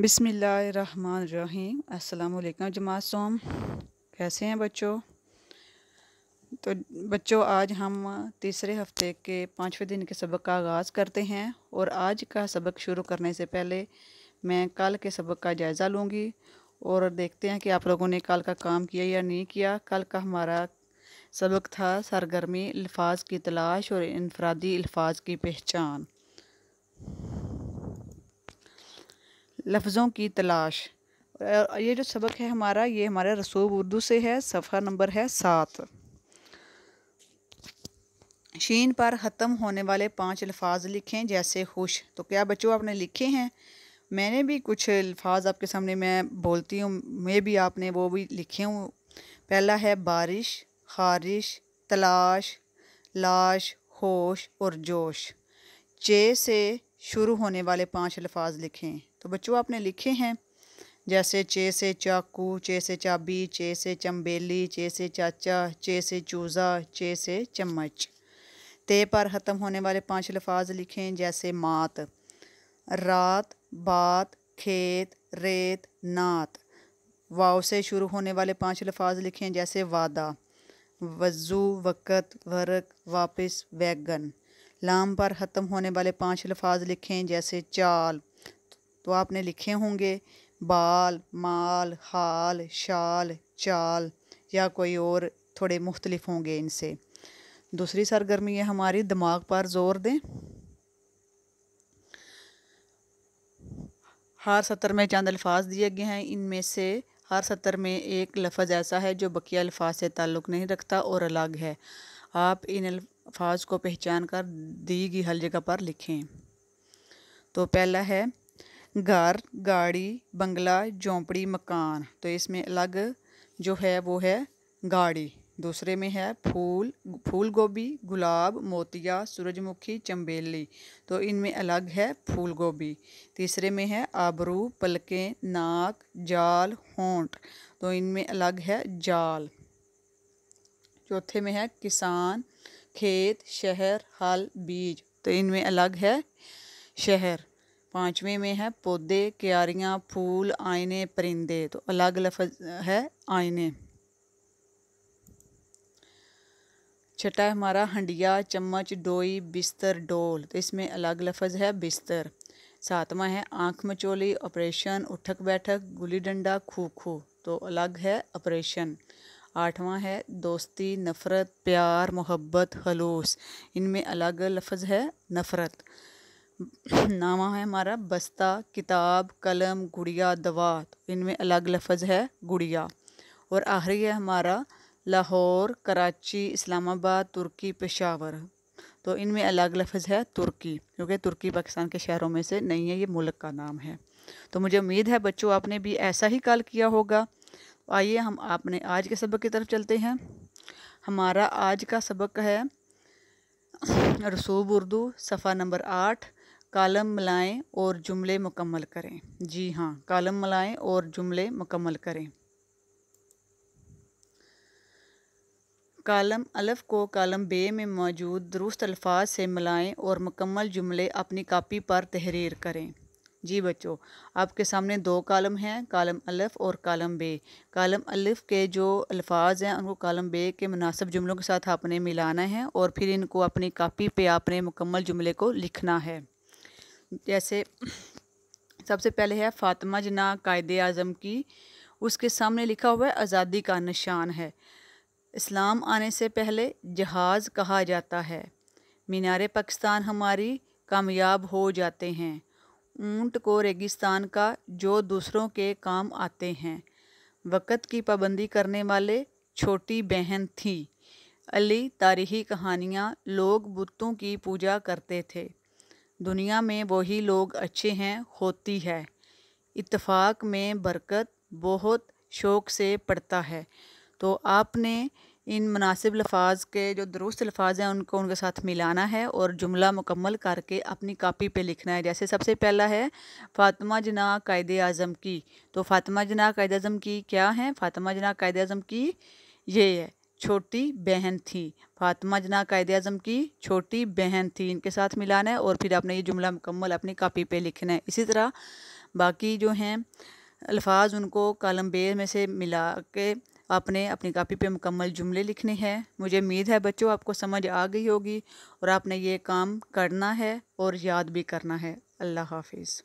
बिसमीम् अल्लाम जमात सोम कैसे हैं बच्चों तो बच्चों आज हम तीसरे हफ्ते के पाँचवें दिन के सबक का आगाज़ करते हैं और आज का सबक शुरू करने से पहले मैं कल के सबक का जायज़ा लूँगी और देखते हैं कि आप लोगों ने कल का काम किया या नहीं किया कल का हमारा सबक था सरगर्मी अल्फाज की तलाश और इनफरादी अल्फाज की पहचान लफ्ज़ों की तलाश ये जो सबक है हमारा ये हमारे रसूब उर्दू से है सफ़ा नंबर है सात शीन पर ख़त्म होने वाले पांच अल्फाज लिखें जैसे खुश तो क्या बच्चों आपने लिखे हैं मैंने भी कुछ अल्फाज आपके सामने मैं बोलती हूँ मैं भी आपने वो भी लिखे हूँ पहला है बारिश खारिश तलाश लाश होश और जोश चे से शुरू होने वाले पांच अल्फाज लिखें तो बच्चों आपने लिखे हैं जैसे चे से चाकू चे से चाबी चे से चम्बेली चे से चाचा चे से चूज़ा चे से चम्मच ते पर ख़त्म होने वाले पांच लफाज लिखें जैसे मात रात बात खेत रेत नात वाव से शुरू होने वाले पांच लफाज लिखें जैसे वादा वजू वक़्त वर्क वापस वैगन लाम पर ख़त्म होने वाले पांच लफाज लिखें जैसे चाल तो आपने लिखे होंगे बाल माल हाल शाल चाल या कोई और थोड़े मुख्तलिफ होंगे इनसे दूसरी सरगर्मी है हमारी दिमाग पर जोर दें हर सतर में चंद अल्फाज दिए गए हैं इनमें से हर सतर में एक लफज़ ऐसा है जो बकिया अल्फाज से ताल्लुक़ नहीं रखता और अलग है आप इन अल्फाज को पहचान कर दी गई हर जगह पर लिखें तो पहला है घर गाड़ी बंगला झोंपड़ी मकान तो इसमें अलग जो है वो है गाड़ी दूसरे में है फूल फूल गोभी गुलाब मोतिया सूरजमुखी चंबेली तो इनमें अलग है फूल गोभी तीसरे में है आबरू पलकें नाक जाल होंट तो इनमें अलग है जाल चौथे में है किसान खेत शहर हल बीज तो इनमें अलग है शहर पाँचवें में है पौधे क्यारियाँ फूल आईने परिंदे तो अलग लफज है आईने छठा है हमारा हंडिया चम्मच डोई बिस्तर डोल तो इसमें अलग लफज है बिस्तर सातवां है आँख मचोली ऑपरेशन उठक बैठक गुली डंडा खो खो तो अलग है ऑपरेशन आठवां है दोस्ती नफ़रत प्यार मोहब्बत हलूस इनमें अलग लफज है नफ़रत नामा है हमारा बस्ता किताब कलम गुड़िया दवा तो इनमें अलग लफज है गुड़िया और आखिरी है हमारा लाहौर कराची इस्लामाबाद तुर्की पेशावर तो इनमें अलग लफज है तुर्की क्योंकि तुर्की पाकिस्तान के शहरों में से नहीं है ये मुल्क का नाम है तो मुझे उम्मीद है बच्चों आपने भी ऐसा ही कल किया होगा आइए हम आपने आज के सबक की तरफ चलते हैं हमारा आज का सबक है रसूब उर्दू सफ़ा नंबर आठ कालम मिलाएं और जुमले मुकम्मल करें जी हाँ कालम मिलाएं और जुमले मुकम्मल करें कालम अलफ को कालम बे में मौजूद दुरुस्त अल्फाज से मिलाएं और मुकम्मल जुमले अपनी कापी पर तहरीर करें जी बच्चों आपके सामने दो कालम हैं कालम अलफ और कालम बे कालम अलफ के जो अल्फाज हैं उनको कालम बे के मुनासब जुमलों के साथ आपने मिलाना है और फिर इनको अपनी कापी पे आपने मुकम्मल जुमले को लिखना है जैसे सबसे पहले है फातिमा जना कायद अज़म की उसके सामने लिखा हुआ है आज़ादी का निशान है इस्लाम आने से पहले जहाज़ कहा जाता है मीनार पाकिस्तान हमारी कामयाब हो जाते हैं ऊंट को रेगिस्तान का जो दूसरों के काम आते हैं वक़्त की पाबंदी करने वाले छोटी बहन थी अली तारीखी कहानियाँ लोग बुतों की पूजा करते थे दुनिया में वही लोग अच्छे हैं होती है इतफाक़ में बरकत बहुत शौक़ से पड़ता है तो आपने इन मुनासिब लफाज के जो दुरुस्त लफाज हैं उनको उनके साथ मिलाना है और जुमला मुकम्मल करके अपनी कापी पे लिखना है जैसे सबसे पहला है फ़ातिमा जना कायद अज़म की तो फ़ातिमा जना कायद अज़म की क्या है फ़ातिमा जना कायद अज़म की ये है छोटी बहन थी फातिमा जना कायद अजम की छोटी बहन थी इनके साथ मिलाना है और फिर आपने ये जुमला मुकम्मल अपनी कापी पर लिखना है इसी तरह बाकी जो हैं अल्फाज उनको कलम बे में से मिला के आपने अपनी कापी पे मुकम्मल जुमले लिखने हैं मुझे उम्मीद है बच्चों आपको समझ आ गई होगी और आपने ये काम करना है और याद भी करना है अल्लाह हाफिज़